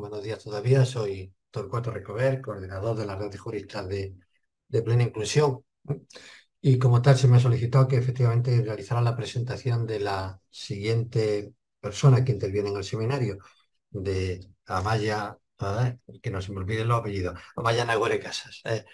buenos días todavía. Soy Torcuato Recover, coordinador de la red de juristas de, plena inclusión. Y como tal, se me ha solicitado que efectivamente realizara la presentación de la siguiente persona que interviene en el seminario, de Amaya, que no se me olviden los apellidos, Amaya Nagore Casas. ¿eh?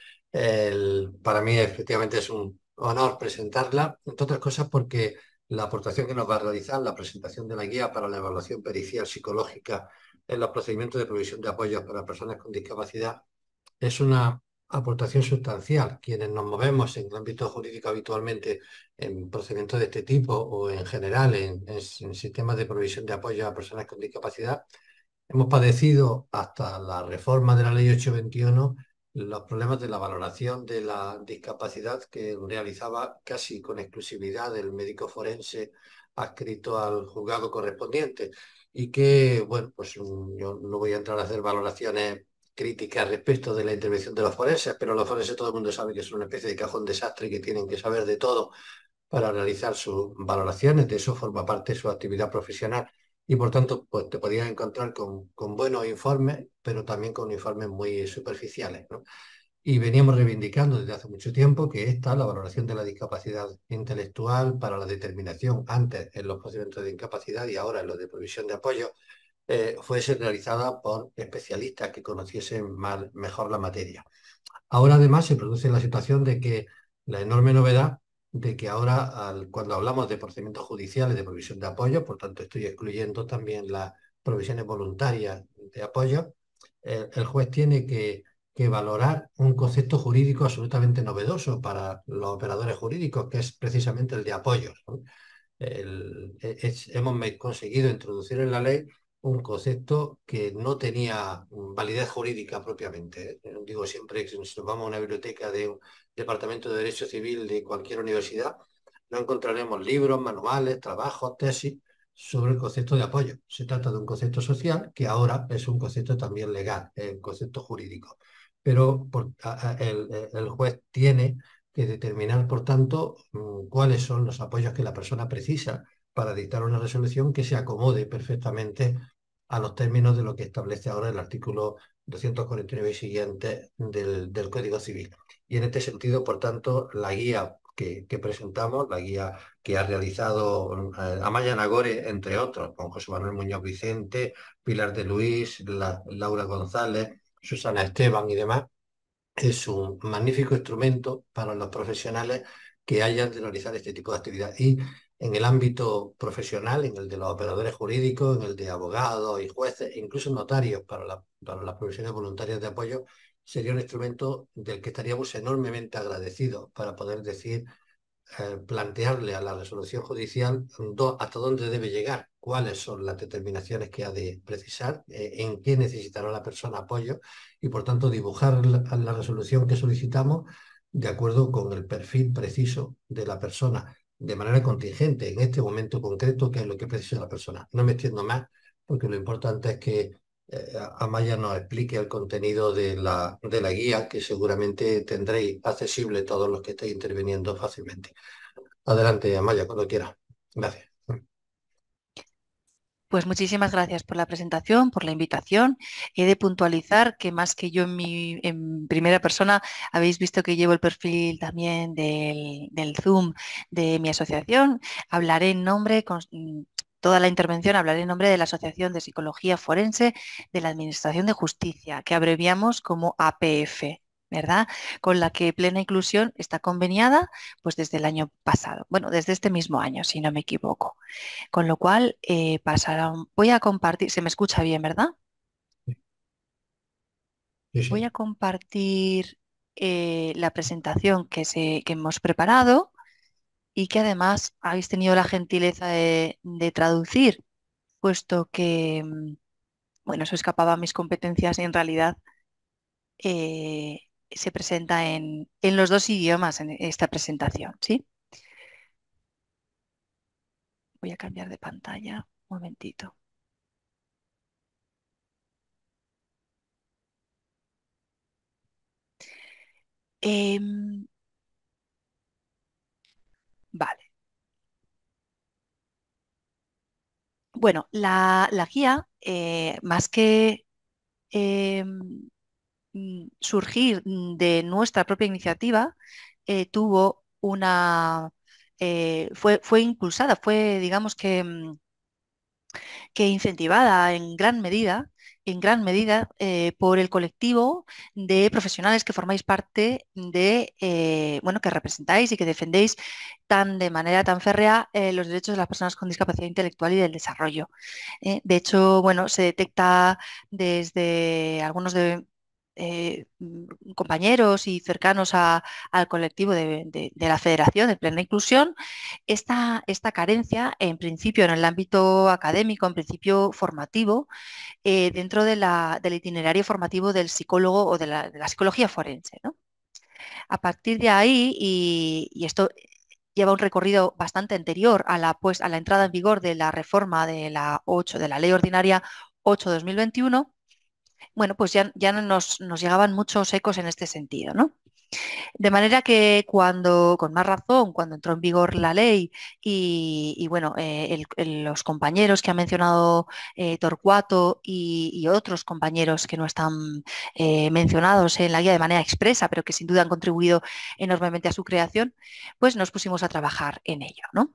para mí efectivamente es un honor presentarla, entre otras cosas porque la aportación que nos va a realizar, la presentación de la guía para la evaluación pericial psicológica en los procedimientos de provisión de apoyos para personas con discapacidad es una aportación sustancial. Quienes nos movemos en el ámbito jurídico habitualmente en procedimientos de este tipo o en general en, sistemas de provisión de apoyo a personas con discapacidad, hemos padecido hasta la reforma de la ley 821 los problemas de la valoración de la discapacidad que realizaba casi con exclusividad el médico forense adscrito al juzgado correspondiente y que, bueno, pues mm, yo no voy a entrar a hacer valoraciones críticas respecto de la intervención de los forenses, pero los forenses todo el mundo sabe que son una especie de cajón desastre y que tienen que saber de todo para realizar sus valoraciones, de eso forma parte de su actividad profesional y por tanto pues te podías encontrar con, con buenos informes, pero también con informes muy superficiales y veníamos reivindicando desde hace mucho tiempo que esta, la valoración de la discapacidad intelectual para la determinación antes en los procedimientos de incapacidad y ahora en los de provisión de apoyo, eh, fuese realizada por especialistas que conociesen mejor la materia. Ahora además se produce la situación de que la enorme novedad de que ahora cuando hablamos de procedimientos judiciales de provisión de apoyo, por tanto estoy excluyendo también las provisiones voluntarias de apoyo, eh, el juez tiene que que valorar un concepto jurídico absolutamente novedoso para los operadores jurídicos, que es precisamente el de apoyos. E, hemos conseguido introducir en la ley un concepto que no tenía validez jurídica propiamente. ¿eh? Digo siempre que si nos vamos a una biblioteca de un departamento de Derecho Civil de cualquier universidad, no encontraremos libros, manuales, trabajos, tesis sobre el concepto de apoyo. Se trata de un concepto social que ahora es un concepto también legal, un concepto jurídico pero el, juez tiene que determinar, por tanto, mm, cuáles son los apoyos que la persona precisa para dictar una resolución que se acomode perfectamente a los términos de lo que establece ahora el artículo 249 y siguiente del, Código Civil. Y en este sentido, por tanto, la guía que, presentamos, la guía que ha realizado eh, Amaya Nagore, entre otros, con José Manuel Muñoz Vicente, Pilar de Luis, Laura González, Susana Esteban y demás, es un magnífico instrumento para los profesionales que hayan de realizar este tipo de actividad. Y en el ámbito profesional, en el de los operadores jurídicos, en el de abogados y jueces, e incluso notarios para, para las profesiones voluntarias de apoyo, sería un instrumento del que estaríamos enormemente agradecidos para poder decir eh, plantearle a la resolución judicial hasta dónde debe llegar, cuáles son las determinaciones que ha de precisar, eh, en qué necesitará la persona apoyo y por tanto dibujar la, la resolución que solicitamos de acuerdo con el perfil preciso de la persona, de manera contingente, en este momento concreto, que es lo que precisa la persona. No me metiendo más, porque lo importante es que eh, Amaya nos explique el contenido de la, de la guía, que seguramente tendréis accesible todos los que estéis interviniendo fácilmente. Adelante, Amaya, cuando quiera. Gracias. Pues muchísimas gracias por la presentación, por la invitación. He de puntualizar que más que yo en mi primera persona, habéis visto que llevo el perfil también del, del Zoom de mi asociación. Hablaré en nombre con, toda la intervención hablaré en nombre de la Asociación de Psicología Forense de la Administración de Justicia, que abreviamos como APF. ¿verdad? Con la que plena inclusión está conveniada pues desde el año pasado, bueno, desde este mismo año, si no me equivoco. Con lo cual, eh, voy a compartir, se me escucha bien, ¿verdad? Voy a compartir eh, la presentación que, se, que hemos preparado y que además habéis tenido la gentileza de, traducir, puesto que, mm, bueno, eso escapaba a mis competencias y en realidad eh, se presenta en, los dos idiomas en esta presentación, ¿sí? Voy a cambiar de pantalla, un momentito. Em, Vale. Bueno, la, guía, eh, más que eh, mm, surgir de nuestra propia iniciativa, eh, tuvo una. fue, impulsada, fue, digamos que, mm, que incentivada en gran medida en gran medida eh, por el colectivo de profesionales que formáis parte de, eh, bueno, que representáis y que defendéis tan de manera tan férrea eh, los derechos de las personas con discapacidad intelectual y del desarrollo. de hecho, bueno, se detecta desde algunos de eh, mm, compañeros y cercanos al colectivo de, la Federación de Plena Inclusión, esta, esta, carencia, en principio en el ámbito académico, en principio formativo, eh, dentro de la, del itinerario formativo del psicólogo o de la, psicología forense. A partir de ahí, y, esto lleva un recorrido bastante anterior a la, pues, a la entrada en vigor de la reforma de la 8, de la Ley Ordinaria 8-2021, bueno, pues ya, ya nos, nos, llegaban muchos ecos en este sentido, De manera que cuando, con más razón, cuando entró en vigor la ley y, bueno, eh, los compañeros que ha mencionado eh, Torcuato y, otros compañeros que no están eh, mencionados en la guía de manera expresa, pero que sin duda han contribuido enormemente a su creación, pues nos pusimos a trabajar en ello, ¿no?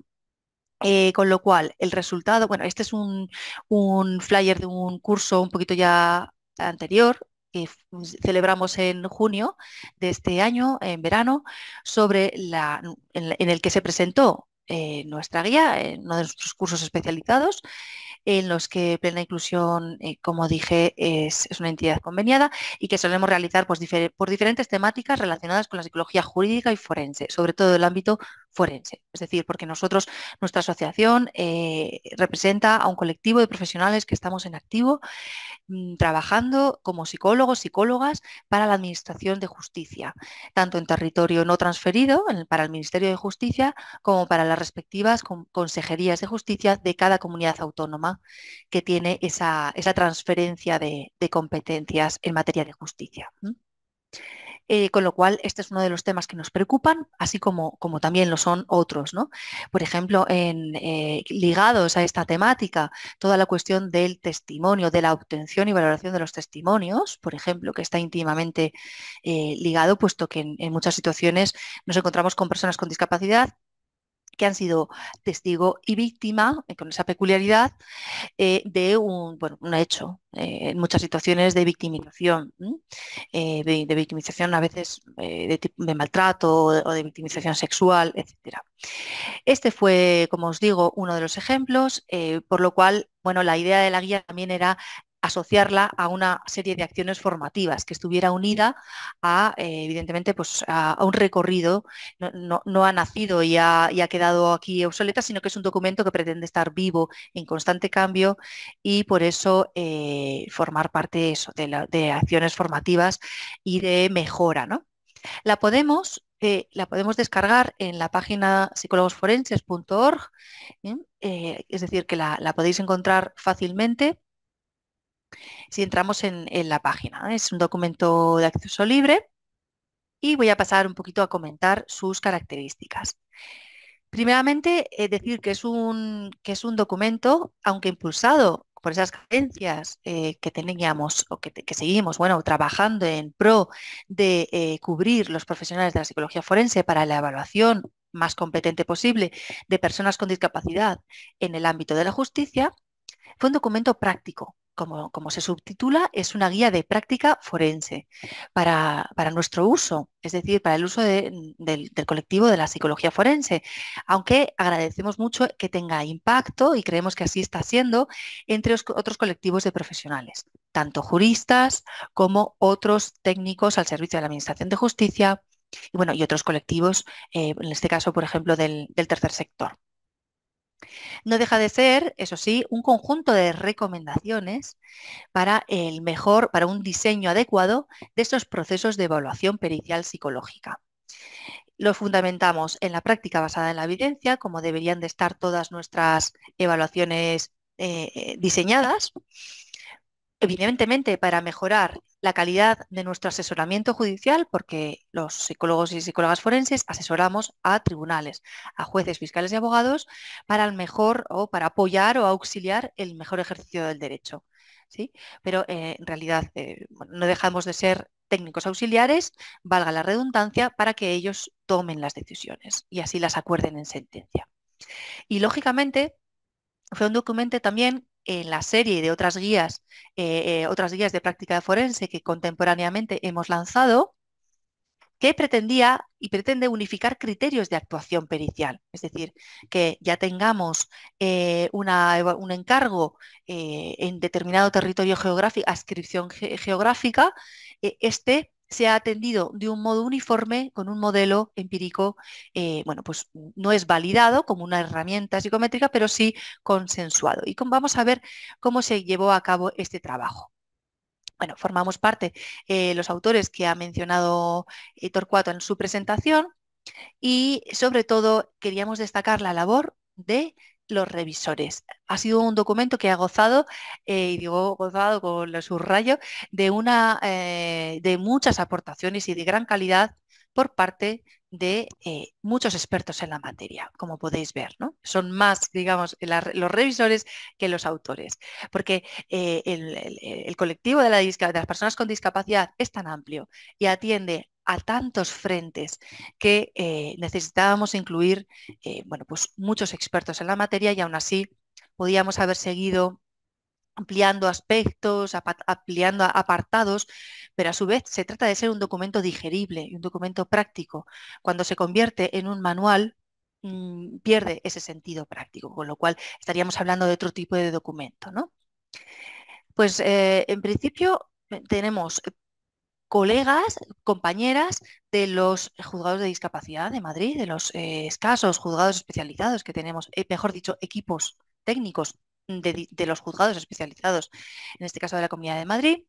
con lo cual, el resultado, bueno, este es un, un, flyer de un curso un poquito ya anterior que pues, celebramos en junio de este año, en verano, sobre la, en, el que se presentó eh, nuestra guía, en uno de nuestros cursos especializados, en los que Plena Inclusión, eh, como dije, es, una entidad conveniada y que solemos realizar pues, por diferentes temáticas relacionadas con la psicología jurídica y forense, sobre todo el ámbito es decir, porque nosotros, nuestra asociación eh, representa a un colectivo de profesionales que estamos en activo mm, trabajando como psicólogos, psicólogas para la Administración de Justicia, tanto en territorio no transferido, para el Ministerio de Justicia, como para las respectivas consejerías de justicia de cada comunidad autónoma que tiene esa, transferencia de, competencias en materia de justicia. Eh, con lo cual este es uno de los temas que nos preocupan, así como, como también lo son otros. ¿no? Por ejemplo, en, eh, ligados a esta temática, toda la cuestión del testimonio, de la obtención y valoración de los testimonios, por ejemplo, que está íntimamente eh, ligado, puesto que en muchas situaciones nos encontramos con personas con discapacidad que han sido testigo y víctima, eh, con esa peculiaridad, eh, de un, hecho, eh, en muchas situaciones de victimización, de, victimización a veces de, de, maltrato o de victimización sexual, etc. Este fue, como os digo, uno de los ejemplos, por lo cual, bueno, la idea de la guía también era asociarla a una serie de acciones formativas, que estuviera unida a, eh, evidentemente, pues a, un recorrido, no, ha nacido y ha, y ha, quedado aquí obsoleta, sino que es un documento que pretende estar vivo, en constante cambio, y por eso eh, formar parte de, eso, de, acciones formativas y de mejora. ¿no? La podemos eh, la podemos descargar en la página psicologosforenses.org es decir, que la, la, podéis encontrar fácilmente si entramos en, la página, es un documento de acceso libre y voy a pasar un poquito a comentar sus características. Primeramente, decir que es, un, que es un documento, aunque impulsado por esas carencias eh, que teníamos o que, seguimos, bueno, trabajando en pro de eh, cubrir los profesionales de la psicología forense para la evaluación más competente posible de personas con discapacidad en el ámbito de la justicia, fue un documento práctico como, se subtitula, es una guía de práctica forense para, nuestro uso, es decir, para el uso del, colectivo de la psicología forense, aunque agradecemos mucho que tenga impacto y creemos que así está siendo entre otros colectivos de profesionales, tanto juristas como otros técnicos al servicio de la Administración de Justicia y, bueno, y otros colectivos, eh, en este caso, por ejemplo, del tercer sector. No deja de ser, eso sí, un conjunto de recomendaciones para el mejor, para un diseño adecuado de estos procesos de evaluación pericial psicológica. Los fundamentamos en la práctica basada en la evidencia, como deberían de estar todas nuestras evaluaciones eh, diseñadas evidentemente para mejorar la calidad de nuestro asesoramiento judicial, porque los psicólogos y psicólogas forenses asesoramos a tribunales, a jueces, fiscales y abogados para el mejor o para apoyar o auxiliar el mejor ejercicio del derecho. ¿sí? Pero eh, en realidad eh, no dejamos de ser técnicos auxiliares, valga la redundancia, para que ellos tomen las decisiones y así las acuerden en sentencia. Y lógicamente fue un documento también en la serie de otras guías, eh, eh, otras guías de práctica forense que contemporáneamente hemos lanzado, que pretendía y pretende unificar criterios de actuación pericial. Es decir, que ya tengamos eh, un encargo en determinado territorio geográfico, ascripción geográfica, este se ha atendido de un modo uniforme con un modelo empírico, eh, bueno, pues no es validado como una herramienta psicométrica, pero sí consensuado. Y vamos a ver cómo se llevó a cabo este trabajo. Bueno, formamos parte eh, los autores que ha mencionado eh, Torcuato en su presentación y sobre todo queríamos destacar la labor de los revisores. Ha sido un documento que ha gozado, eh, y digo gozado con el subrayo de, una, eh, de muchas aportaciones y de gran calidad por parte de eh, muchos expertos en la materia, como podéis ver. ¿no? Son más, digamos, los revisores que los autores, porque el, colectivo de, la de, las personas con discapacidad es tan amplio y atiende a tantos frentes que eh, necesitábamos incluir eh, bueno, pues muchos expertos en la materia y aún así podíamos haber seguido ampliando aspectos, ampliando apartados, pero a su vez se trata de ser un documento digerible, un documento práctico. Cuando se convierte en un manual, mm, pierde ese sentido práctico, con lo cual estaríamos hablando de otro tipo de documento. ¿no? Pues eh, en principio tenemos colegas, compañeras de los juzgados de discapacidad de Madrid, de los eh, escasos juzgados especializados que tenemos, eh, mejor dicho, equipos técnicos de, los juzgados especializados, en este caso de la Comunidad de Madrid,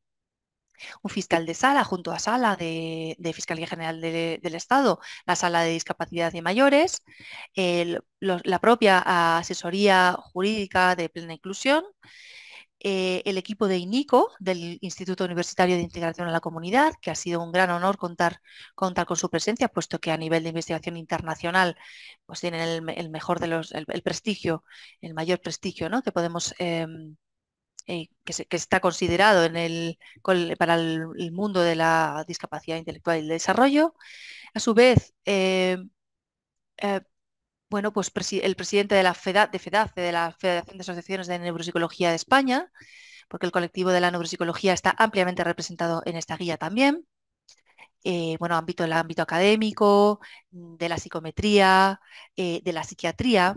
un fiscal de sala junto a sala de, Fiscalía General del Estado, la sala de discapacidad de mayores, la propia asesoría jurídica de plena inclusión, eh, el equipo de INICO, del Instituto Universitario de Integración a la Comunidad, que ha sido un gran honor contar, contar con su presencia, puesto que a nivel de investigación internacional pues tienen el, mejor de los, el, prestigio, el mayor prestigio que podemos... Em, eh, que, está considerado en el, para el, el, mundo de la discapacidad intelectual y el desarrollo. A su vez, em, eh, bueno, pues el presidente de la de FEDACE, de la Federación de Asociaciones de Neuropsicología de España, porque el colectivo de la neuropsicología está ampliamente representado en esta guía también. Eh, bueno, ámbito, el ámbito académico, mm, de la psicometría, eh, de la psiquiatría,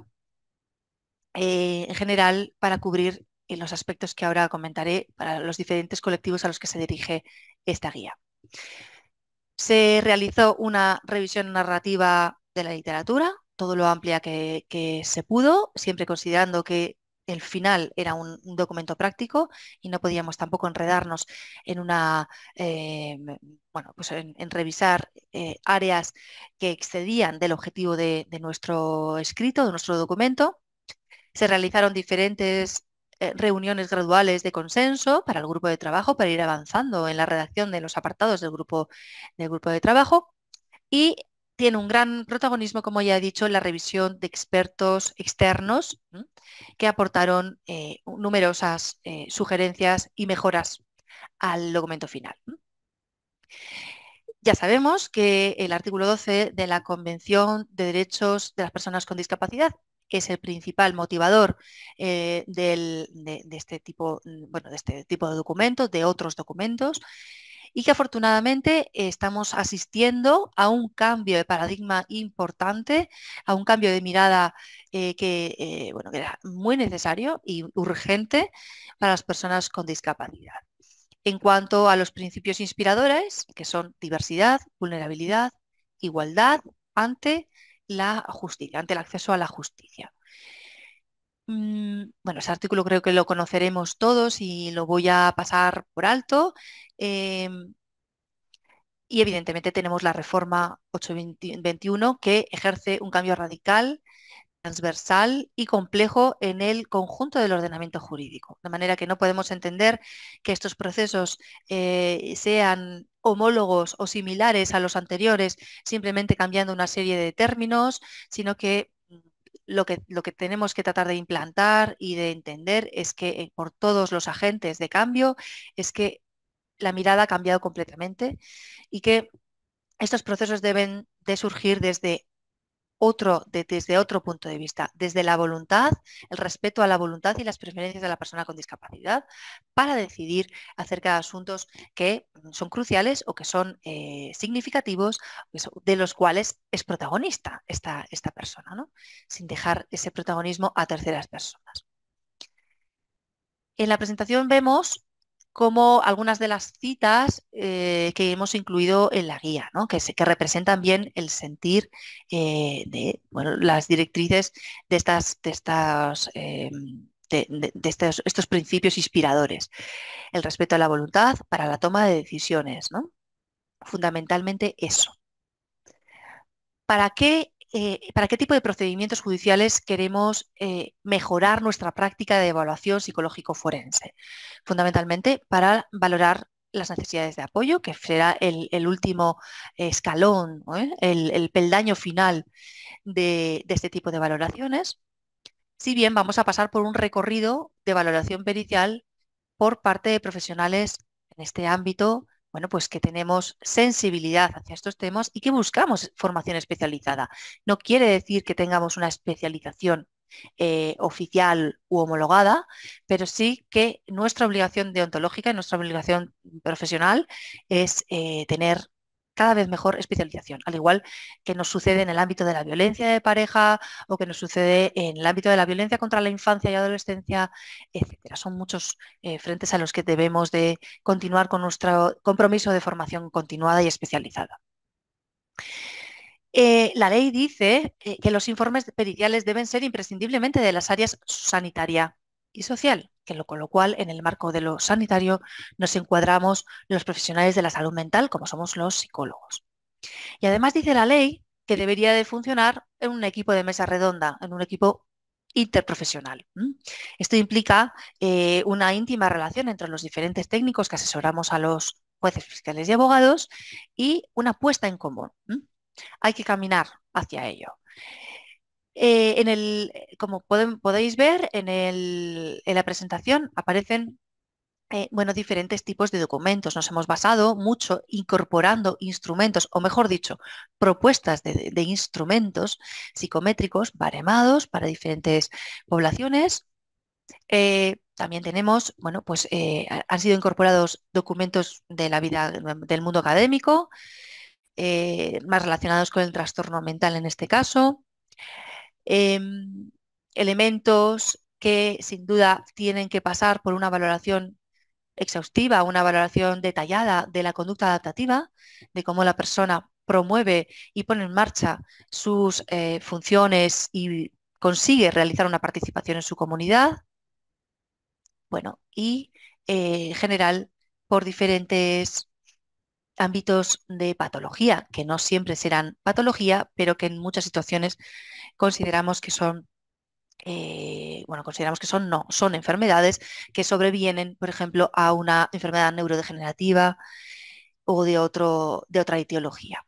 eh, en general, para cubrir los aspectos que ahora comentaré para los diferentes colectivos a los que se dirige esta guía. Se realizó una revisión narrativa de la literatura todo lo amplia que, se pudo, siempre considerando que el final era un, documento práctico y no podíamos tampoco enredarnos en una eh, bueno pues en, revisar eh, áreas que excedían del objetivo de, nuestro escrito de nuestro documento se realizaron diferentes eh, reuniones graduales de consenso para el grupo de trabajo para ir avanzando en la redacción de los apartados del grupo del grupo de trabajo y tiene un gran protagonismo, como ya he dicho, en la revisión de expertos externos que aportaron eh, numerosas eh, sugerencias y mejoras al documento final. Ya sabemos que el artículo 12 de la Convención de Derechos de las Personas con Discapacidad es el principal motivador eh, de, este tipo, mm, bueno, de este tipo de documentos, de otros documentos, y que afortunadamente estamos asistiendo a un cambio de paradigma importante, a un cambio de mirada eh, eh, que era muy necesario y urgente para las personas con discapacidad. En cuanto a los principios inspiradores, que son diversidad, vulnerabilidad, igualdad ante la justicia, ante el acceso a la justicia. Mm, bueno, ese artículo creo que lo conoceremos todos y lo voy a pasar por alto. Em, y evidentemente tenemos la reforma 821 que ejerce un cambio radical, transversal y complejo en el conjunto del ordenamiento jurídico. De manera que no podemos entender que estos procesos eh, sean homólogos o similares a los anteriores simplemente cambiando una serie de términos, sino que lo que, lo que tenemos que tratar de implantar y de entender es que eh, por todos los agentes de cambio es que la mirada ha cambiado completamente y que estos procesos deben de surgir desde otro, desde otro punto de vista, desde la voluntad, el respeto a la voluntad y las preferencias de la persona con discapacidad, para decidir acerca de asuntos que mm, son cruciales o que son eh, significativos, pues, de los cuales es protagonista esta, esta persona, ¿no? sin dejar ese protagonismo a terceras personas. En la presentación vemos como algunas de las citas eh, que hemos incluido en la guía, que, representan bien el sentir eh, de bueno, las directrices de estas, estas eh, estos, principios inspiradores. El respeto a la voluntad para la toma de decisiones, Fundamentalmente eso. ¿Para qué eh, para qué tipo de procedimientos judiciales queremos eh, mejorar nuestra práctica de evaluación psicológico-forense. Fundamentalmente para valorar las necesidades de apoyo, que será el, último escalón, eh? el, peldaño final de este tipo de valoraciones. Si bien vamos a pasar por un recorrido de valoración pericial por parte de profesionales en este ámbito bueno, pues que tenemos sensibilidad hacia estos temas y que buscamos formación especializada. No quiere decir que tengamos una especialización eh, oficial u homologada, pero sí que nuestra obligación deontológica y nuestra obligación profesional es eh, tener cada vez mejor especialización, al igual que nos sucede en el ámbito de la violencia de pareja o que nos sucede en el ámbito de la violencia contra la infancia y adolescencia, etcétera. Son muchos eh, frentes a los que debemos de continuar con nuestro compromiso de formación continuada y especializada. Eh, la ley dice eh, que los informes periciales deben ser imprescindiblemente de las áreas sanitaria, y social, que lo, con lo cual en el marco de lo sanitario nos encuadramos los profesionales de la salud mental, como somos los psicólogos. Y además dice la ley que debería de funcionar en un equipo de mesa redonda, en un equipo interprofesional. Esto implica eh, una íntima relación entre los diferentes técnicos que asesoramos a los jueces, fiscales y abogados y una puesta en común. Hay que caminar hacia ello. Eh, en el, como podéis ver en, la presentación, aparecen eh, diferentes tipos de documentos. Nos hemos basado mucho incorporando instrumentos, o mejor dicho, propuestas de, instrumentos psicométricos baremados para diferentes poblaciones. Eh, también tenemos, bueno, pues han sido incorporados documentos de la vida del mundo académico, más relacionados con el trastorno mental en este caso. Em, elementos que sin duda tienen que pasar por una valoración exhaustiva, una valoración detallada de la conducta adaptativa, de cómo la persona promueve y pone en marcha sus eh, funciones y consigue realizar una participación en su comunidad. Bueno, y eh, en general por diferentes ámbitos de patología, que no siempre serán patología, pero que en muchas situaciones consideramos que son eh, bueno, consideramos que son no, son enfermedades que sobrevienen, por ejemplo, a una enfermedad neurodegenerativa o de, otro, de otra etiología.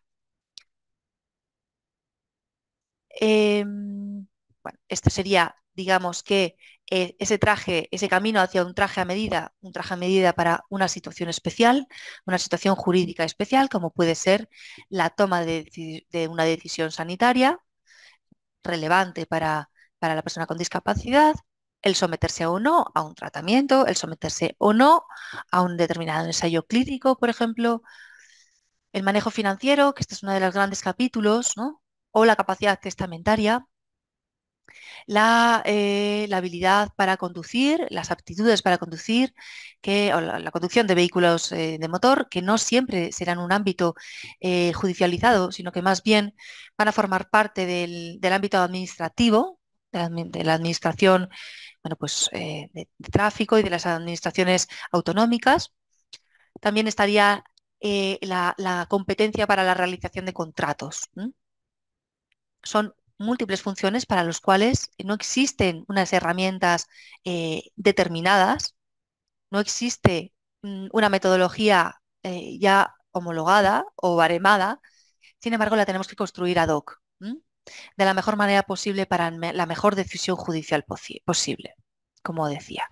Em, este sería, digamos que eh, ese traje, ese camino hacia un traje a medida, un traje a medida para una situación especial, una situación jurídica especial, como puede ser la toma de una decisión sanitaria, relevante para, la persona con discapacidad, el someterse o no a un tratamiento, el someterse o no a un determinado ensayo clínico, por ejemplo, el manejo financiero, que este es uno de los grandes capítulos, ¿no? o la capacidad testamentaria, eh, la, habilidad para conducir, las aptitudes para conducir, que, la, conducción de vehículos eh, de motor, que no siempre serán un ámbito eh, judicializado, sino que más bien van a formar parte del, ámbito administrativo, de la, administración bueno, pues, de, tráfico y de las administraciones autonómicas. También estaría la, competencia para la realización de contratos. Son múltiples funciones para los cuales no existen unas herramientas eh, determinadas, no existe mm, una metodología eh, ya homologada o baremada, sin embargo la tenemos que construir ad hoc, de la mejor manera posible para la mejor decisión judicial posible como decía.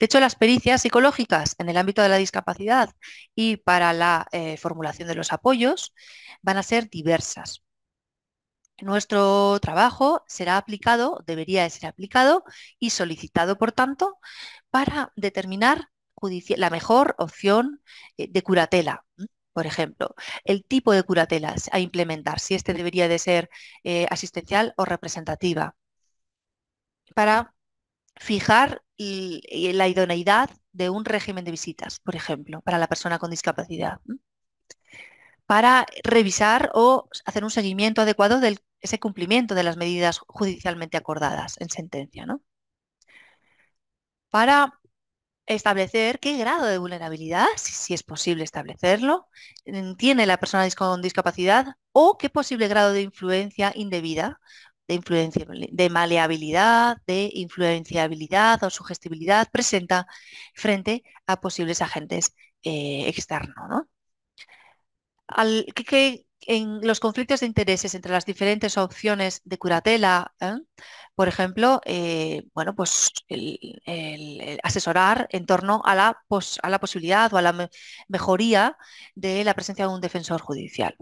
De hecho, las pericias psicológicas en el ámbito de la discapacidad y para la eh, formulación de los apoyos van a ser diversas. Nuestro trabajo será aplicado, debería de ser aplicado y solicitado, por tanto, para determinar la mejor opción eh, de curatela. Por ejemplo, el tipo de curatelas a implementar, si este debería de ser eh, asistencial o representativa, para fijar eh, la idoneidad de un régimen de visitas, por ejemplo, para la persona con discapacidad para revisar o hacer un seguimiento adecuado del ese cumplimiento de las medidas judicialmente acordadas en sentencia, ¿no? Para establecer qué grado de vulnerabilidad, si, es posible establecerlo, tiene la persona con discapacidad o qué posible grado de influencia indebida, de, influencia, de maleabilidad, de influenciabilidad o sugestibilidad presenta frente a posibles agentes eh, externos en los conflictos de intereses entre las diferentes opciones de curatela, ¿eh? por ejemplo, eh, bueno, pues el, asesorar en torno a la, posibilidad o a la mejoría de la presencia de un defensor judicial.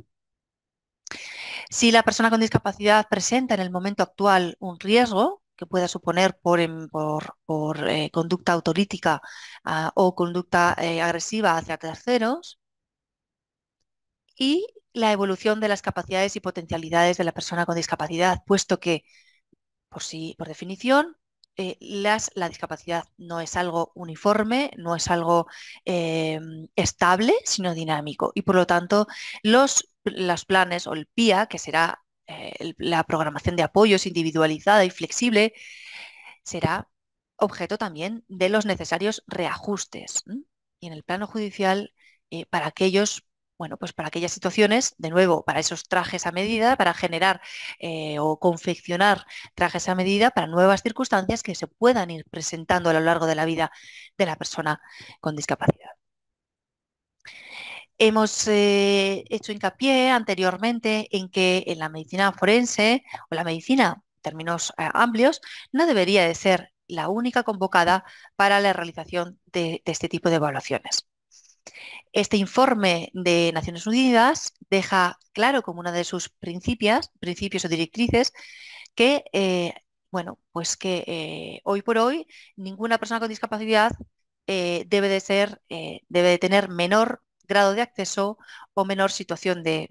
Si la persona con discapacidad presenta en el momento actual un riesgo que pueda suponer por, em-, eh, conducta autorítica ah, o conducta agresiva hacia terceros, y la evolución de las capacidades y potencialidades de la persona con discapacidad, puesto que, por, sí, por definición, eh, las, la discapacidad no es algo uniforme, no es algo eh, estable, sino dinámico. Y por lo tanto, los, los planes o el PIA, que será eh, la programación de apoyos individualizada y flexible, será objeto también de los necesarios reajustes. Y en el plano judicial, para aquellos bueno, pues para aquellas situaciones, de nuevo, para esos trajes a medida, para generar eh, o confeccionar trajes a medida para nuevas circunstancias que se puedan ir presentando a lo largo de la vida de la persona con discapacidad. Hemos eh, hecho hincapié anteriormente en que en la medicina forense o la medicina en términos eh, amplios no debería de ser la única convocada para la realización de este tipo de evaluaciones. Este informe de Naciones Unidas deja claro como una de sus principios, principios o directrices que, eh, bueno, pues que eh, hoy por hoy ninguna persona con discapacidad eh, debe, de ser, debe de tener menor grado de acceso o menor situación de,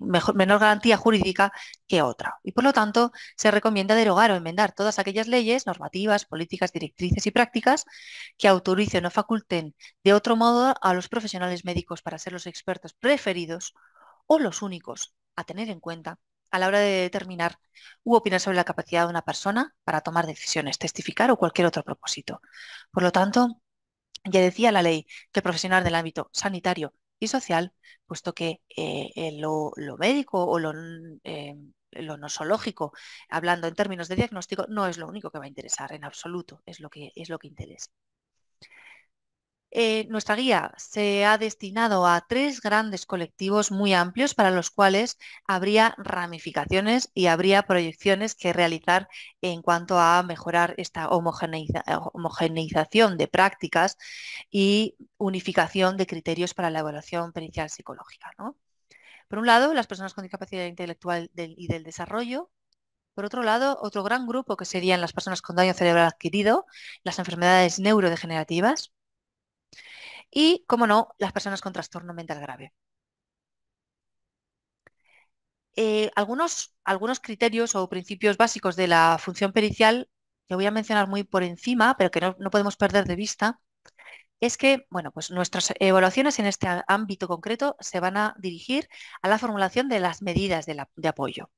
menor garantía jurídica que otra. Y por lo tanto, se recomienda derogar o enmendar todas aquellas leyes, normativas, políticas, directrices y prácticas que autoricen o faculten de otro modo a los profesionales médicos para ser los expertos preferidos o los únicos a tener en cuenta a la hora de determinar u opinar sobre la capacidad de una persona para tomar decisiones, testificar o cualquier otro propósito. Por lo tanto, ya decía la ley que profesional del ámbito sanitario social, puesto que eh, lo, médico o lo, em, lo nosológico, hablando en términos de diagnóstico, no es lo único que va a interesar en absoluto, es lo que, es lo que interesa. Eh, nuestra guía se ha destinado a tres grandes colectivos muy amplios para los cuales habría ramificaciones y habría proyecciones que realizar en cuanto a mejorar esta homogeneización de prácticas y unificación de criterios para la evaluación pericial psicológica. Por un lado, las personas con discapacidad intelectual y del desarrollo, por otro lado, otro gran grupo que serían las personas con daño cerebral adquirido, las enfermedades neurodegenerativas, y, como no, las personas con trastorno mental grave. Eh, algunos, criterios o principios básicos de la función pericial que voy a mencionar muy por encima, pero que no podemos perder de vista, es que bueno, pues nuestras evaluaciones en este ámbito concreto se van a dirigir a la formulación de las medidas de, apoyo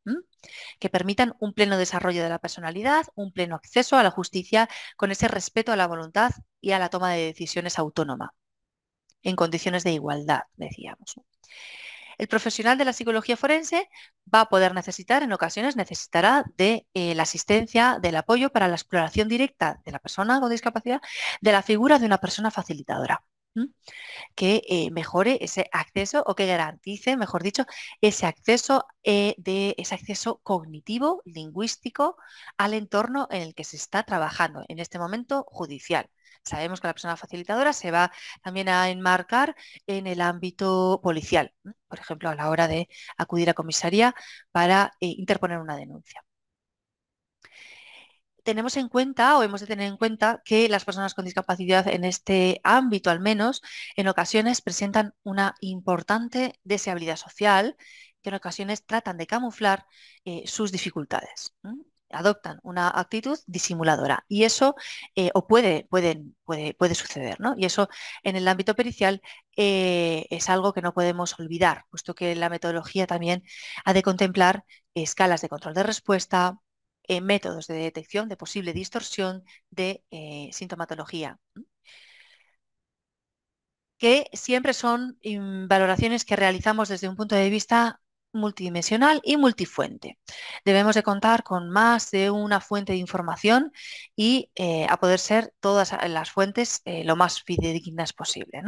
que permitan un pleno desarrollo de la personalidad, un pleno acceso a la justicia con ese respeto a la voluntad y a la toma de decisiones autónoma en condiciones de igualdad, decíamos. El profesional de la psicología forense va a poder necesitar, en ocasiones necesitará de eh, la asistencia, del apoyo para la exploración directa de la persona con discapacidad, de la figura de una persona facilitadora que eh, mejore ese acceso o que garantice, mejor dicho, ese acceso eh, de ese acceso cognitivo, lingüístico al entorno en el que se está trabajando, en este momento judicial. Sabemos que la persona facilitadora se va también a enmarcar en el ámbito policial por ejemplo, a la hora de acudir a comisaría para eh, interponer una denuncia. Tenemos en cuenta o hemos de tener en cuenta que las personas con discapacidad en este ámbito al menos en ocasiones presentan una importante deseabilidad social que en ocasiones tratan de camuflar eh, sus dificultades adoptan una actitud disimuladora y eso eh, o puede, puede, suceder ¿no? y eso en el ámbito pericial eh, es algo que no podemos olvidar puesto que la metodología también ha de contemplar escalas de control de respuesta eh, métodos de detección de posible distorsión de sintomatología que siempre son mm, valoraciones que realizamos desde un punto de vista multidimensional y multifuente. Debemos de contar con más de una fuente de información y eh, a poder ser todas las fuentes eh, lo más fidedignas posible.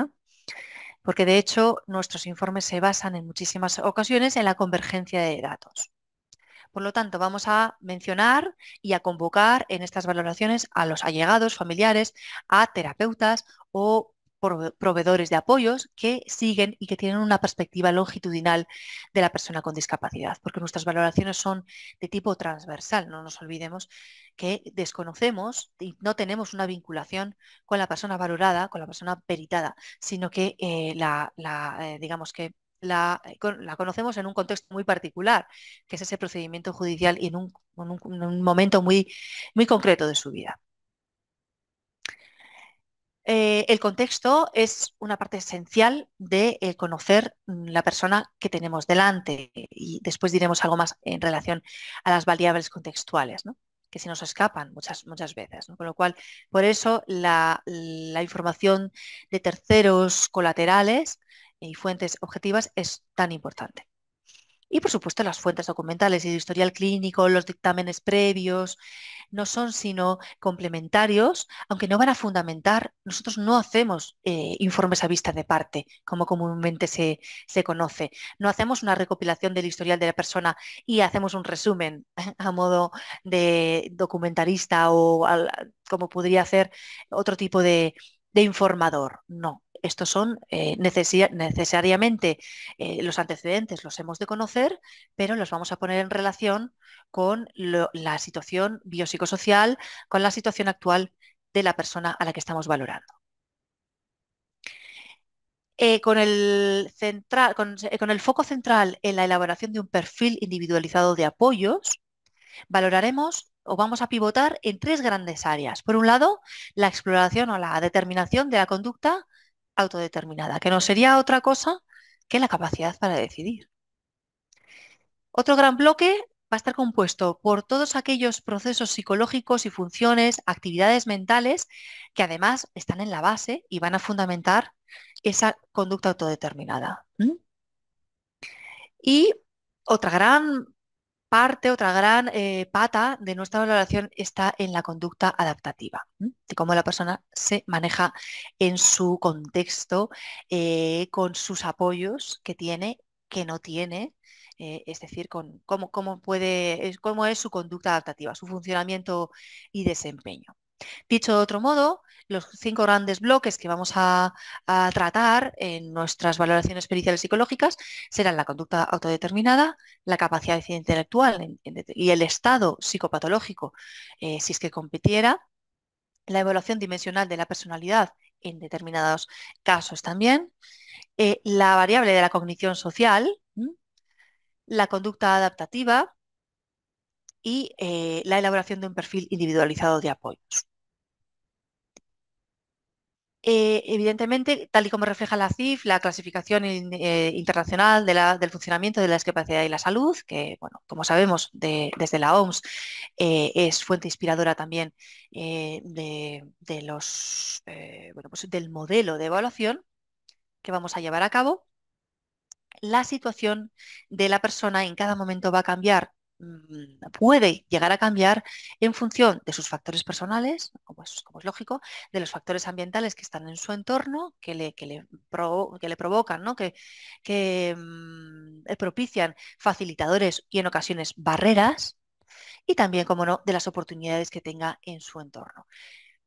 Porque de hecho nuestros informes se basan en muchísimas ocasiones en la convergencia de datos. Por lo tanto, vamos a mencionar y a convocar en estas valoraciones a los allegados, familiares, a terapeutas o proveedores de apoyos que siguen y que tienen una perspectiva longitudinal de la persona con discapacidad, porque nuestras valoraciones son de tipo transversal, no nos olvidemos que desconocemos y no tenemos una vinculación con la persona valorada, con la persona peritada, sino que eh, la, eh, digamos que eh, la, conocemos en un contexto muy particular, que es ese procedimiento judicial y en un, en un momento muy, muy concreto de su vida. Eh, el contexto es una parte esencial de eh, conocer mm, la persona que tenemos delante y después diremos algo más en relación a las variables contextuales, que se nos escapan muchas, muchas veces. Con lo cual, por eso la información de terceros colaterales y fuentes objetivas es tan importante. Y por supuesto las fuentes documentales y el historial clínico, los dictámenes previos, no son sino complementarios, aunque no van a fundamentar, nosotros no hacemos eh, informes a vista de parte, como comúnmente se, conoce. No hacemos una recopilación del historial de la persona y hacemos un resumen a modo de documentarista o como podría hacer otro tipo de informador. No, estos son eh, necesariamente eh, los antecedentes, los hemos de conocer, pero los vamos a poner en relación con la situación biopsicosocial, con la situación actual de la persona a la que estamos valorando. Eh, con el foco central en la elaboración de un perfil individualizado de apoyos, valoraremos o vamos a pivotar en tres grandes áreas. Por un lado, la exploración o la determinación de la conducta autodeterminada, que no sería otra cosa que la capacidad para decidir. Otro gran bloque va a estar compuesto por todos aquellos procesos psicológicos y funciones, actividades mentales, que además están en la base y van a fundamentar esa conducta autodeterminada. Y otra gran parte, otra gran eh, pata de nuestra valoración está en la conducta adaptativa, de cómo la persona se maneja en su contexto, eh, con sus apoyos que tiene, que no tiene, eh, es decir, con cómo, puede, cómo es su conducta adaptativa, su funcionamiento y desempeño. Dicho de otro modo, los cinco grandes bloques que vamos a, tratar en nuestras valoraciones periciales psicológicas serán la conducta autodeterminada, la capacidad intelectual y el estado psicopatológico, eh, si es que compitiera, la evaluación dimensional de la personalidad en determinados casos también, eh, la variable de la cognición social, la conducta adaptativa y eh, la elaboración de un perfil individualizado de apoyos. Eh, evidentemente, tal y como refleja la CIF, la clasificación eh, internacional del funcionamiento de la discapacidad y la salud, que, bueno, como sabemos desde la OMS, eh, es fuente inspiradora también los, pues del modelo de evaluación que vamos a llevar a cabo, la situación de la persona en cada momento va a cambiar Mm, puede llegar a cambiar en función de sus factores personales, como es, lógico, de los factores ambientales que están en su entorno, que le, que le, provocan, ¿no? que, mm, eh, propician facilitadores y en ocasiones barreras, y también, como no, de las oportunidades que tenga en su entorno.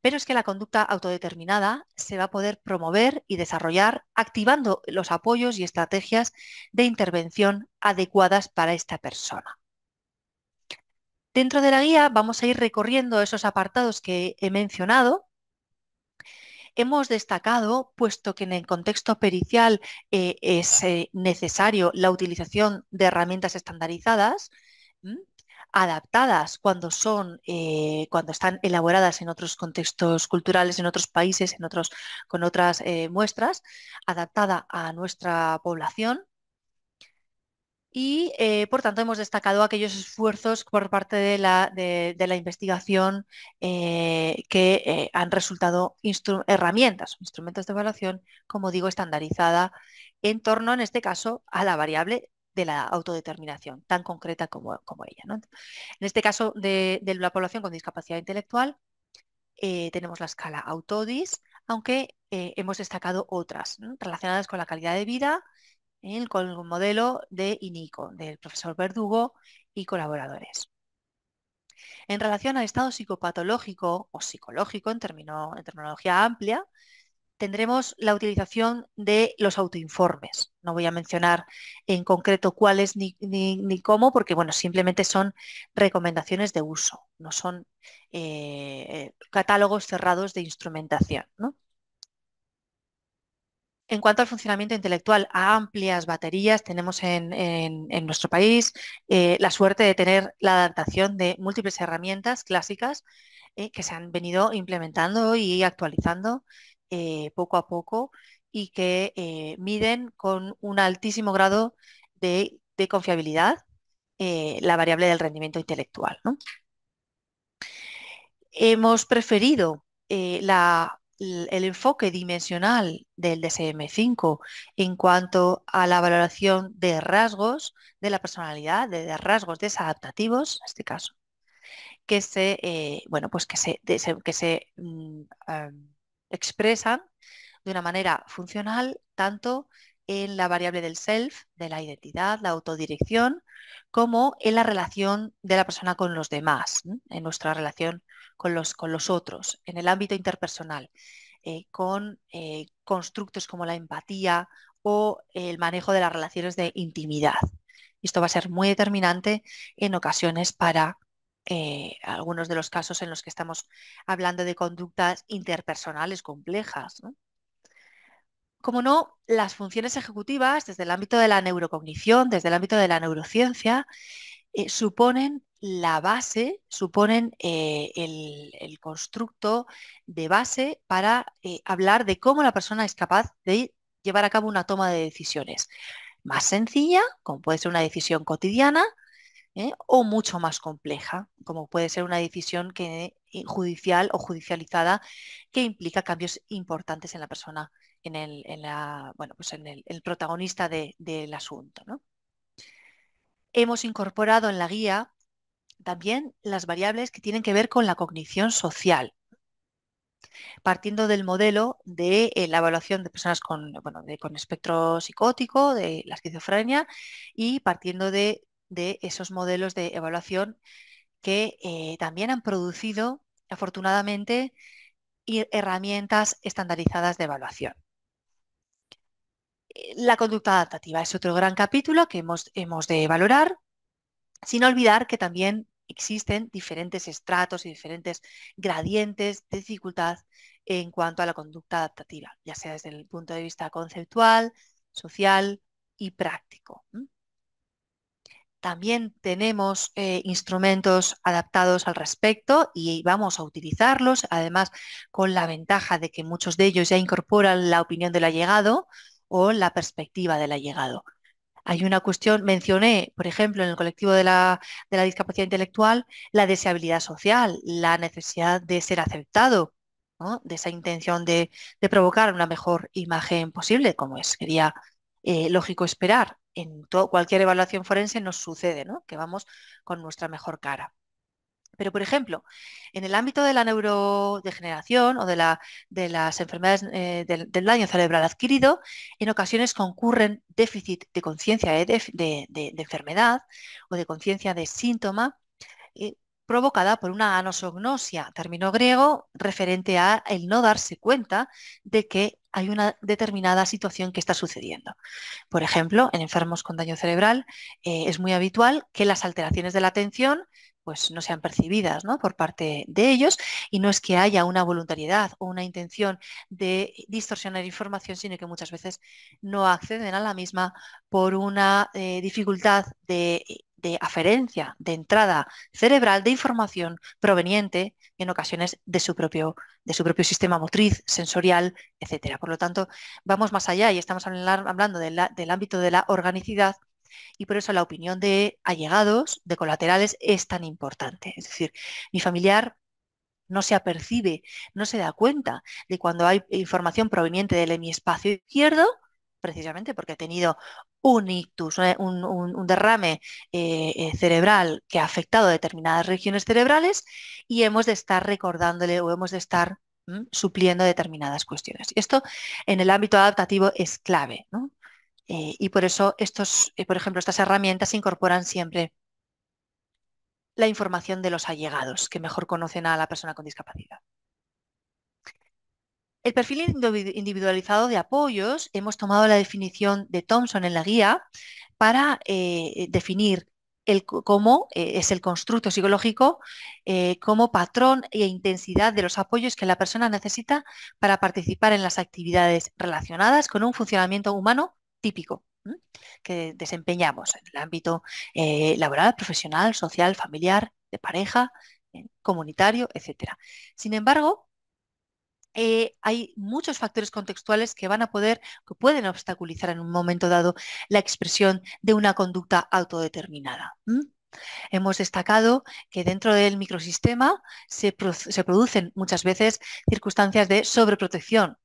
Pero es que la conducta autodeterminada se va a poder promover y desarrollar activando los apoyos y estrategias de intervención adecuadas para esta persona. Dentro de la guía vamos a ir recorriendo esos apartados que he mencionado. Hemos destacado, puesto que en el contexto pericial eh, es eh, necesario la utilización de herramientas estandarizadas, adaptadas cuando son, eh, cuando están elaboradas en otros contextos culturales, en otros países, en otros, con otras muestras, adaptada a nuestra población, y eh, por tanto hemos destacado aquellos esfuerzos por parte de la, investigación eh, que eh, han resultado herramientas, instrumentos de evaluación, como digo, estandarizada en torno, en este caso, a la variable de la autodeterminación, tan concreta como, ella. ¿no? En este caso de, la población con discapacidad intelectual, tenemos la escala Autodis, aunque hemos destacado otras relacionadas con la calidad de vida, con el modelo de INICO, del profesor Verdugo y colaboradores. En relación al estado psicopatológico o psicológico, en, en terminología amplia, tendremos la utilización de los autoinformes. No voy a mencionar en concreto cuáles ni, cómo, porque bueno, simplemente son recomendaciones de uso, no son eh, catálogos cerrados de instrumentación. ¿no? En cuanto al funcionamiento intelectual, a amplias baterías tenemos en, nuestro país eh, la suerte de tener la adaptación de múltiples herramientas clásicas eh, que se han venido implementando y actualizando eh, poco a poco y que miden con un altísimo grado de, confiabilidad la variable del rendimiento intelectual. Hemos preferido la el enfoque dimensional del DSM5 en cuanto a la valoración de rasgos de la personalidad, de, rasgos desadaptativos, en este caso, que se, eh, bueno, pues que que se mm, ah, expresan de una manera funcional tanto en la variable del self, de la identidad, la autodirección, como en la relación de la persona con los demás, en nuestra relación con los, otros, en el ámbito interpersonal, eh, con eh, constructos como la empatía o el manejo de las relaciones de intimidad. esto va a ser muy determinante en ocasiones para eh, algunos de los casos en los que estamos hablando de conductas interpersonales complejas. Como no, las funciones ejecutivas desde el ámbito de la neurocognición, desde el ámbito de la neurociencia, suponen la base, suponen eh, el, constructo de base para eh, hablar de cómo la persona es capaz de llevar a cabo una toma de decisiones. Más sencilla, como puede ser una decisión cotidiana, ¿eh? o mucho más compleja, como puede ser una decisión que, judicial o judicializada que implica cambios importantes en la persona, en el, pues el, protagonista del asunto. Hemos incorporado en la guía también las variables que tienen que ver con la cognición social, partiendo del modelo de eh, la evaluación de personas con, espectro psicótico, de la esquizofrenia, y partiendo de, esos modelos de evaluación que eh, también han producido, afortunadamente, herramientas estandarizadas de evaluación. Eh, la conducta adaptativa es otro gran capítulo que hemos, hemos de valorar, sin olvidar que también existen diferentes estratos y diferentes gradientes de dificultad en cuanto a la conducta adaptativa, ya sea desde el punto de vista conceptual, social y práctico. También tenemos eh, instrumentos adaptados al respecto y vamos a utilizarlos, además con la ventaja de que muchos de ellos ya incorporan la opinión del allegado o la perspectiva del allegado. Hay una cuestión, mencioné, por ejemplo, en el colectivo de la, discapacidad intelectual, la deseabilidad social, la necesidad de ser aceptado, de esa intención de, provocar una mejor imagen posible, como es, sería eh, lógico esperar. En cualquier evaluación forense nos sucede, que vamos con nuestra mejor cara. Pero, por ejemplo, en el ámbito de la neurodegeneración o de, las enfermedades eh, del, daño cerebral adquirido, en ocasiones concurren déficit de conciencia eh, de, enfermedad o de conciencia de síntoma. Eh, provocada por una anosognosia, término griego, referente a el no darse cuenta de que hay una determinada situación que está sucediendo. Por ejemplo, en enfermos con daño cerebral es muy habitual que las alteraciones de la atención pues no sean percibidas por parte de ellos y no es que haya una voluntariedad o una intención de distorsionar información, sino que muchas veces no acceden a la misma por una eh, dificultad de, aferencia, de entrada cerebral de información proveniente en ocasiones de su propio, de su propio sistema motriz, sensorial, etc. Por lo tanto, vamos más allá y estamos hablando del ámbito de la organicidad y por eso la opinión de allegados, de colaterales, es tan importante. Es decir, mi familiar no se apercibe, no se da cuenta de cuando hay información proveniente de mi espacio izquierdo, precisamente porque ha tenido un ictus, eh, un, derrame eh, eh, cerebral que ha afectado determinadas regiones cerebrales y hemos de estar recordándole o hemos de estar mm, supliendo determinadas cuestiones. Esto en el ámbito adaptativo es clave. ¿no? Eh, y por eso, eh, por ejemplo, estas herramientas incorporan siempre la información de los allegados, que mejor conocen a la persona con discapacidad. El perfil individualizado de apoyos, hemos tomado la definición de Thompson en la guía para eh, definir cómo es el constructo psicológico, como patrón e intensidad de los apoyos que la persona necesita para participar en las actividades relacionadas con un funcionamiento humano típico que desempeñamos en el ámbito eh, laboral, profesional, social, familiar, de pareja, eh, comunitario, etc. Sin embargo, eh, hay muchos factores contextuales que van a poder, que pueden obstaculizar en un momento dado la expresión de una conducta autodeterminada. Hemos destacado que dentro del microsistema se producen muchas veces circunstancias de sobreprotección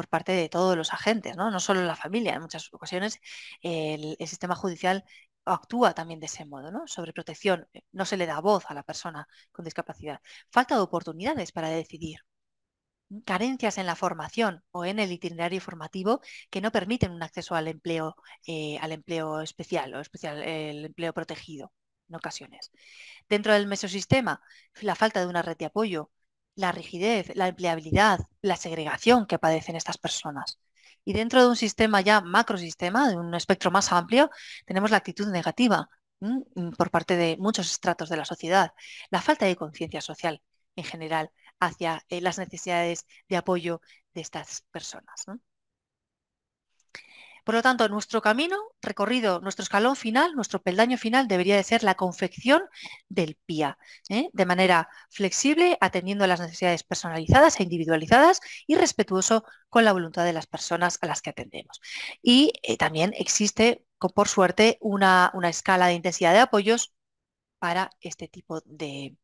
por parte de todos los agentes, no, no solo la familia. En muchas ocasiones el, sistema judicial actúa también de ese modo, Sobre protección, eh, no se le da voz a la persona con discapacidad. Falta de oportunidades para decidir. Carencias en la formación o en el itinerario formativo que no permiten un acceso al empleo, eh, al empleo especial o especial, el empleo protegido en ocasiones. Dentro del mesosistema, la falta de una red de apoyo la rigidez, la empleabilidad, la segregación que padecen estas personas. Y dentro de un sistema ya macrosistema, de un espectro más amplio, tenemos la actitud negativa mm, por parte de muchos estratos de la sociedad, la falta de conciencia social en general hacia eh, las necesidades de apoyo de estas personas. Por lo tanto, nuestro camino recorrido, nuestro escalón final, nuestro peldaño final debería de ser la confección del PIA, ¿eh? de manera flexible, atendiendo a las necesidades personalizadas e individualizadas y respetuoso con la voluntad de las personas a las que atendemos. Y eh, también existe, por suerte, una, escala de intensidad de apoyos para este tipo de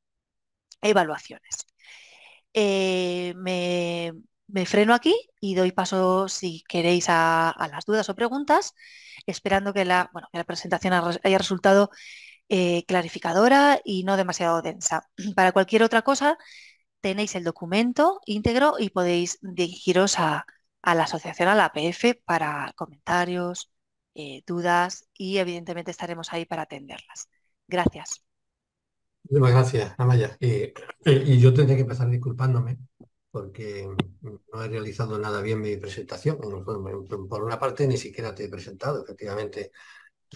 evaluaciones. Eh, me freno aquí y doy paso, si queréis, a, las dudas o preguntas, esperando que la, presentación haya resultado eh, clarificadora y no demasiado densa. Para cualquier otra cosa, tenéis el documento íntegro y podéis dirigiros a, la asociación, a la APF, para comentarios, eh, dudas y evidentemente estaremos ahí para atenderlas. Gracias. Muchas gracias, Amaya. Eh, y yo tendría que empezar disculpándome porque no he realizado nada bien mi presentación. Por una parte, ni siquiera te he presentado, efectivamente.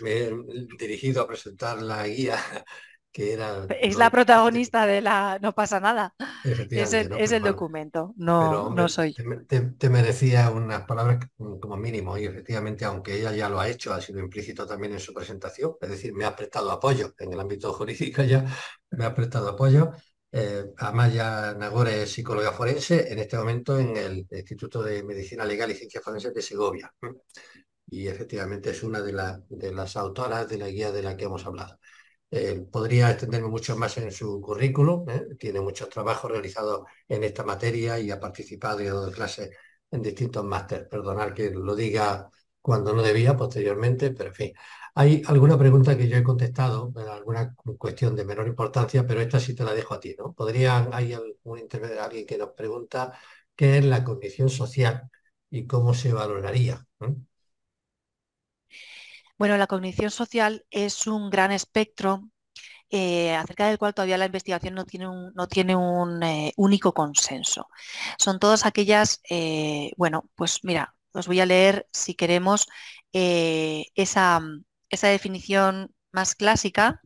Me he dirigido a presentar la guía que era... Es la protagonista de la... No pasa nada. Es el, es el documento, no, no soy te, merecía unas palabras como mínimo y efectivamente, aunque ella ya lo ha hecho, ha sido implícito también en su presentación, es decir, me ha prestado apoyo en el ámbito jurídico ya, me ha prestado apoyo eh, Amaya Nagore es psicóloga forense, en este momento en el Instituto de Medicina Legal y Ciencias Forenses de Segovia. Y efectivamente es una de, las autoras de la guía de la que hemos hablado. Eh, podría extenderme mucho más en su currículum, ¿eh? tiene muchos trabajos realizados en esta materia y ha participado y ha dado clases en distintos másteres. Perdonar que lo diga cuando no debía posteriormente, pero en fin. Hay alguna pregunta que yo he contestado, alguna cuestión de menor importancia, pero esta sí te la dejo a ti, ¿no? ¿Podrían, hay algún alguien que nos pregunta qué es la cognición social y cómo se valoraría? Bueno, la cognición social es un gran espectro eh, acerca del cual todavía la investigación no tiene un, no tiene un eh, único consenso. Son todas aquellas, eh, bueno, pues mira, os voy a leer, si queremos, eh, esa, definición más clásica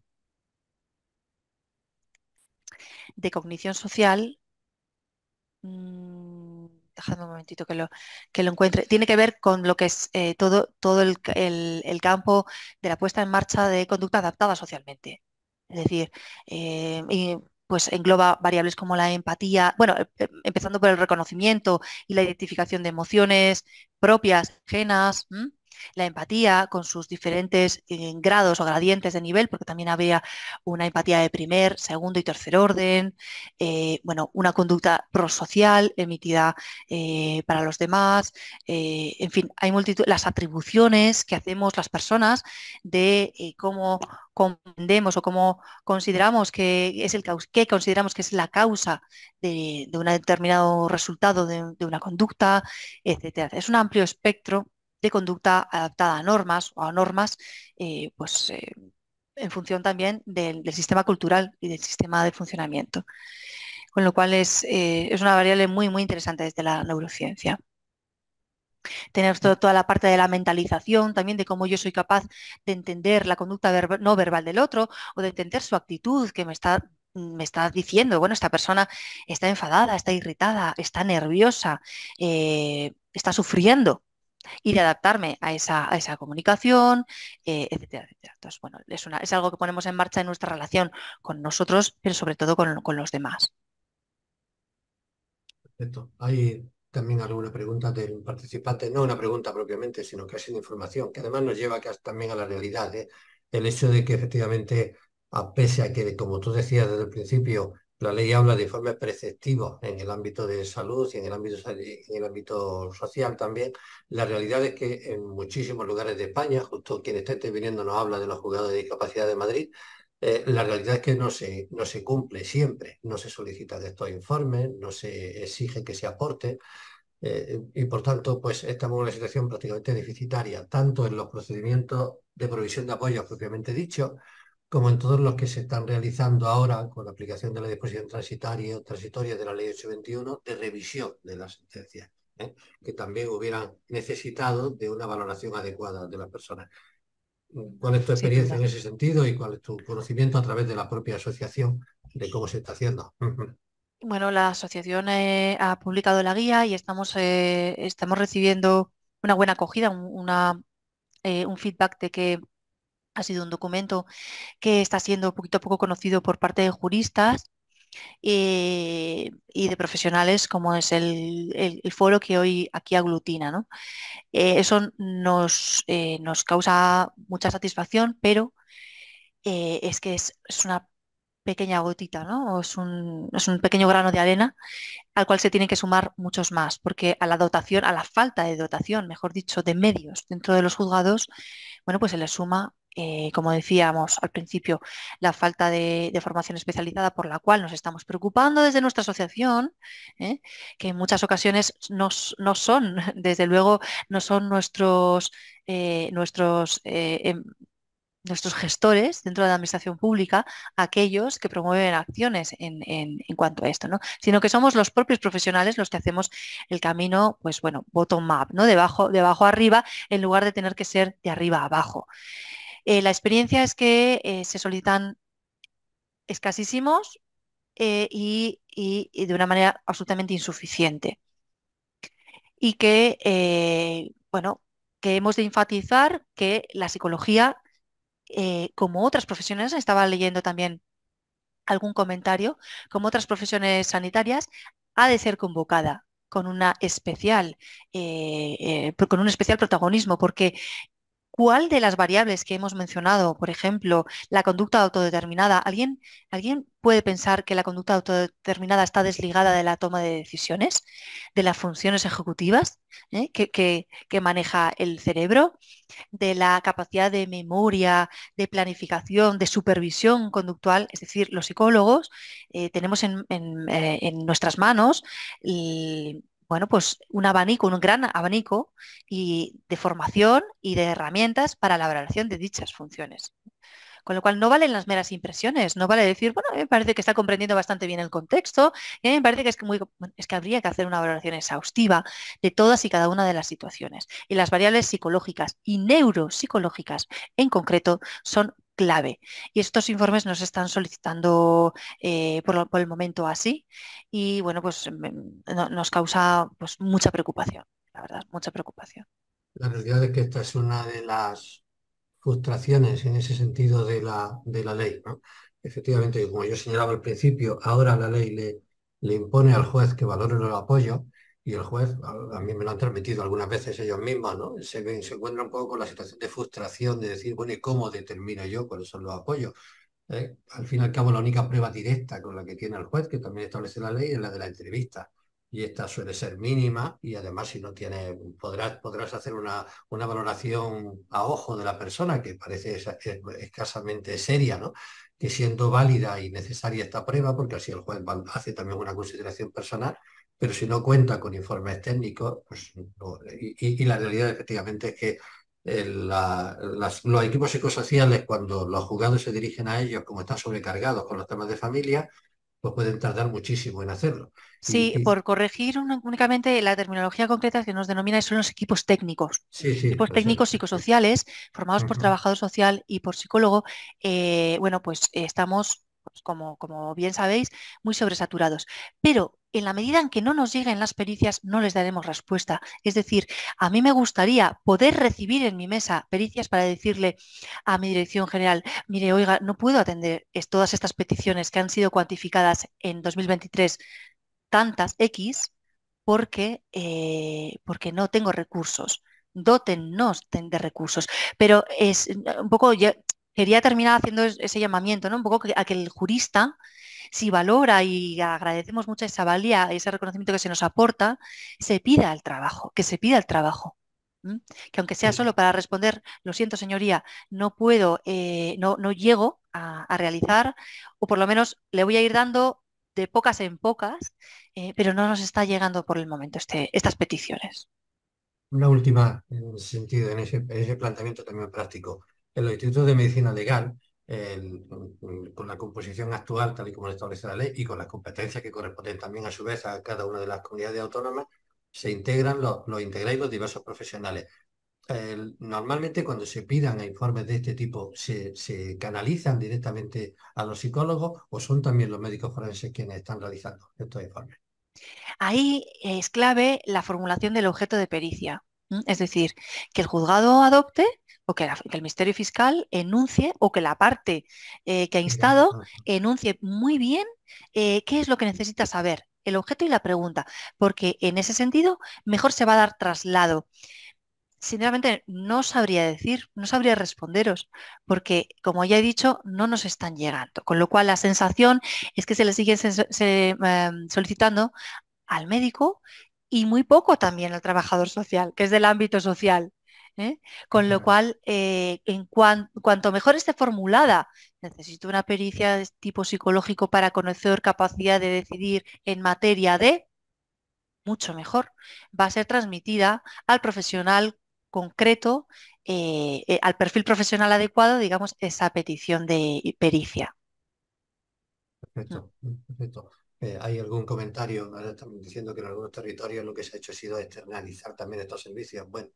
de cognición social. Mm, dejadme un momentito que lo, que lo encuentre. Tiene que ver con lo que es eh, todo, todo el, campo de la puesta en marcha de conducta adaptada socialmente. Es decir, eh, y pues engloba variables como la empatía, bueno, em, em, empezando por el reconocimiento y la identificación de emociones propias, ajenas, la empatía con sus diferentes eh, grados o gradientes de nivel, porque también había una empatía de primer, segundo y tercer orden, eh, bueno, una conducta prosocial emitida eh, para los demás, en fin, hay multitud, las atribuciones que hacemos las personas de cómo comprendemos o cómo consideramos que es el que consideramos que es la causa de, un determinado resultado de, de una conducta, etcétera. Es un amplio espectro de conducta adaptada a normas o a normas, eh, pues eh, en función también del, sistema cultural y del sistema de funcionamiento. Con lo cual es, eh, es una variable muy, muy interesante desde la neurociencia. Tener toda la parte de la mentalización, también de cómo yo soy capaz de entender la conducta no verbal del otro o de entender su actitud que me está me está diciendo, bueno, esta persona está enfadada, está irritada, está nerviosa, está sufriendo y de adaptarme a esa, a esa comunicación, eh, etcétera, etcétera. Entonces, bueno, es, algo que ponemos en marcha en nuestra relación con nosotros, pero sobre todo con, los demás. Perfecto. Hay también alguna pregunta del participante, no una pregunta propiamente, sino que ha sido información, que además nos lleva también a la realidad. ¿eh? El hecho de que efectivamente, a pese a que, como tú decías desde el principio, la ley habla de informes preceptivos en el ámbito de salud y en el ámbito, en el ámbito social también. La realidad es que en muchísimos lugares de España, justo quien está interviniendo nos habla de los juzgados de discapacidad de Madrid, eh, la realidad es que no se, no se cumple siempre, no se solicita de estos informes, no se exige que se aporte. Eh, y por tanto, pues estamos en una situación prácticamente deficitaria, tanto en los procedimientos de provisión de apoyos propiamente dicho, como en todos los que se están realizando ahora con la aplicación de la disposición transitoria, transitoria de la Ley 821 de revisión de la sentencia, ¿eh? que también hubieran necesitado de una valoración adecuada de las personas. ¿Cuál es tu experiencia en ese sentido y cuál es tu conocimiento a través de la propia asociación de cómo se está haciendo? Bueno, la asociación eh, ha publicado la guía y estamos, eh, estamos recibiendo una buena acogida, una, un feedback de que ha sido un documento que está siendo poquito a poco conocido por parte de juristas eh, y, de profesionales como es el, foro que hoy aquí aglutina. Eh, eso nos, eh, nos causa mucha satisfacción, pero es que es, una pequeña gotita, ¿no? es, un, pequeño grano de arena al cual se tienen que sumar muchos más, porque a la dotación, a la falta de dotación, mejor dicho, de medios dentro de los juzgados, bueno, pues se le suma eh, como decíamos al principio, la falta de, formación especializada por la cual nos estamos preocupando desde nuestra asociación, ¿eh? que en muchas ocasiones no, son, desde luego, no son nuestros, eh, nuestros, em, nuestros gestores dentro de la administración pública aquellos que promueven acciones en, cuanto a esto, sino que somos los propios profesionales los que hacemos el camino, pues bueno, bottom-up, ¿no? de, abajo arriba, en lugar de tener que ser de arriba abajo. Eh, la experiencia es que eh, se solicitan escasísimos eh, y, de una manera absolutamente insuficiente. Y que, bueno, que hemos de enfatizar que la psicología, como otras profesiones, estaba leyendo también algún comentario, como otras profesiones sanitarias, ha de ser convocada con una especial con un especial protagonismo porque cuál de las variables que hemos mencionado, por ejemplo, la conducta autodeterminada, ¿alguien, ¿alguien puede pensar que la conducta autodeterminada está desligada de la toma de decisiones, de las funciones ejecutivas ¿eh? que, maneja el cerebro, de la capacidad de memoria, de planificación, de supervisión conductual? Es decir, los psicólogos eh, tenemos eh, en, nuestras manos bueno, pues un abanico, un gran abanico y de formación y de herramientas para la valoración de dichas funciones. Con lo cual no valen las meras impresiones, no vale decir, bueno, me parece que está comprendiendo bastante bien el contexto y me parece que es, muy, es que habría que hacer una valoración exhaustiva de todas y cada una de las situaciones. Y las variables psicológicas y neuropsicológicas en concreto son clave. Y estos informes nos están solicitando eh, por, el momento así y bueno, pues nos causa pues, mucha preocupación, la verdad, mucha preocupación. La realidad es que esta es una de las frustraciones en ese sentido de la, de la ley. Efectivamente, como yo señalaba al principio, ahora la ley le, le impone al juez que valore el apoyo y el juez, a, mí me lo han transmitido algunas veces ellos mismos, ¿no? Se, encuentra se encuentra un poco con la situación de frustración de decir, bueno, ¿y cómo determino yo cuáles son los apoyos? ¿eh? Al fin y al cabo, la única prueba directa con la que tiene el juez, que también establece la ley, es la de la entrevista. Y esta suele ser mínima y además si no tiene podrás, podrás hacer una, una valoración a ojo de la persona, que parece escasamente seria, ¿no? Que siendo válida y necesaria esta prueba, porque así el juez hace también una consideración personal, pero si no cuenta con informes técnicos, pues y, la realidad efectivamente es que eh, los equipos psicosociales, cuando los juzgados se dirigen a ellos, como están sobrecargados con los temas de familia, pues pueden tardar muchísimo en hacerlo. Sí, por corregir únicamente la terminología concreta que nos denomina son los equipos técnicos. Sí, sí, equipos técnicos psicosociales formados por trabajador social y por psicólogo. Eh, bueno, pues eh, estamos pues, como, como bien sabéis, muy sobresaturados. Pero en la medida en que no nos lleguen las pericias, no les daremos respuesta. Es decir, a mí me gustaría poder recibir en mi mesa pericias para decirle a mi dirección general, mire, oiga, no puedo atender todas estas peticiones que han sido cuantificadas en 2023, tantas X, porque, eh, porque no tengo recursos. Dótennos de recursos. Pero es un poco quería terminar haciendo ese llamamiento, ¿no? Un poco a que el jurista, si valora y agradecemos mucho esa valía, y ese reconocimiento que se nos aporta, se pida el trabajo, que se pida el trabajo. Que aunque sea solo para responder, lo siento señoría, no puedo, eh, no, no, llego a, realizar, o por lo menos le voy a ir dando de pocas en pocas, eh, pero no nos está llegando por el momento este, estas peticiones. Una última en sentido, en ese planteamiento también práctico en los institutos de medicina legal, con la composición actual, tal y como establece la ley, y con las competencias que corresponden también a su vez a cada una de las comunidades autónomas, se integran los, los integráis los diversos profesionales. normalmente cuando se pidan informes de este tipo se, se, canalizan directamente a los psicólogos o son también los médicos forenses quienes están realizando estos informes. Ahí es clave la formulación del objeto de pericia. Es decir, que el juzgado adopte o que, el Ministerio Fiscal enuncie o que la parte eh, que ha instado enuncie muy bien eh, qué es lo que necesita saber, el objeto y la pregunta, porque en ese sentido mejor se va a dar traslado. Sinceramente, no sabría decir, no sabría responderos, porque como ya he dicho, no nos están llegando. Con lo cual, la sensación es que se le sigue em, solicitando al médico y muy poco también al trabajador social, que es del ámbito social. ¿eh? Con lo cual, eh, en cuanto mejor esté formulada, necesito una pericia de tipo psicológico para conocer capacidad de decidir en materia de, mucho mejor. Va a ser transmitida al profesional concreto, eh, al perfil profesional adecuado, digamos, esa petición de pericia. Perfecto, mm. perfecto. Eh, hay algún comentario, ahora estamos diciendo que en algunos territorios lo que se ha hecho ha sido externalizar también estos servicios. Bueno,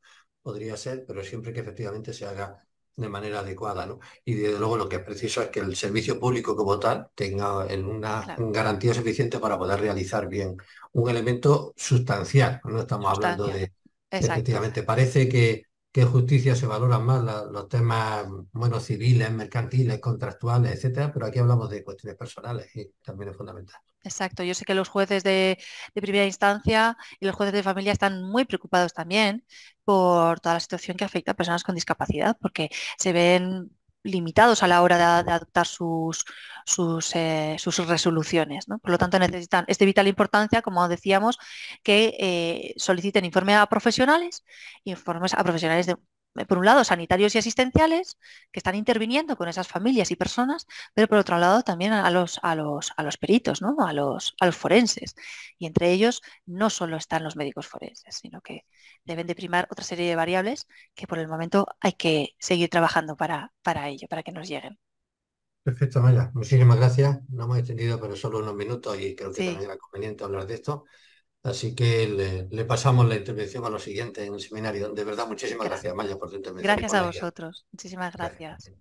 podría ser, pero siempre que efectivamente se haga de manera adecuada. ¿no? Y desde luego lo que es preciso es que el servicio público como tal tenga una garantía suficiente para poder realizar bien un elemento sustancial. No estamos hablando de... Efectivamente, parece que, que en justicia se valoran más los temas bueno, civiles, mercantiles, contractuales, etcétera, pero aquí hablamos de cuestiones personales y también es fundamental. Exacto, yo sé que los jueces de, primera instancia y los jueces de familia están muy preocupados también por toda la situación que afecta a personas con discapacidad, porque se ven limitados a la hora de, adoptar sus, eh, resoluciones. Por lo tanto, necesitan, es de vital importancia, como decíamos, que eh, soliciten informes a profesionales, informes a profesionales de eh, por un lado, sanitarios y asistenciales que están interviniendo con esas familias y personas, pero por otro lado también a los, a los, a los peritos, ¿no? a, los, a forenses. Y entre ellos no solo están los médicos forenses, sino que deben de primar otra serie de variables que por el momento hay que seguir trabajando para, para ello, para que nos lleguen. Perfecto, Maya. Muchísimas gracias. No hemos extendido, pero solo unos minutos y creo que también era conveniente hablar de esto. Así que le, pasamos la intervención a lo siguiente en el seminario. De verdad, muchísimas gracias, Maya, por tu intervención. Gracias a vosotros. Muchísimas gracias.